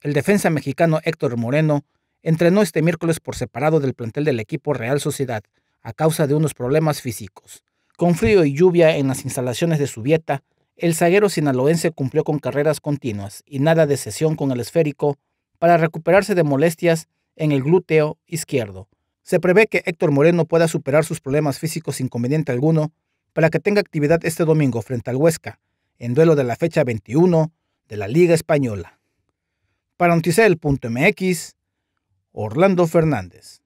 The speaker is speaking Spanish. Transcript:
El defensa mexicano Héctor Moreno entrenó este miércoles por separado del plantel del equipo Real Sociedad a causa de unos problemas físicos. Con frío y lluvia en las instalaciones de su vieta, el zaguero sinaloense cumplió con carreras continuas y nada de sesión con el esférico para recuperarse de molestias en el glúteo izquierdo. Se prevé que Héctor Moreno pueda superar sus problemas físicos sin inconveniente alguno para que tenga actividad este domingo frente al Huesca, en duelo de la fecha 21 de la Liga Española. Para MX Orlando Fernández.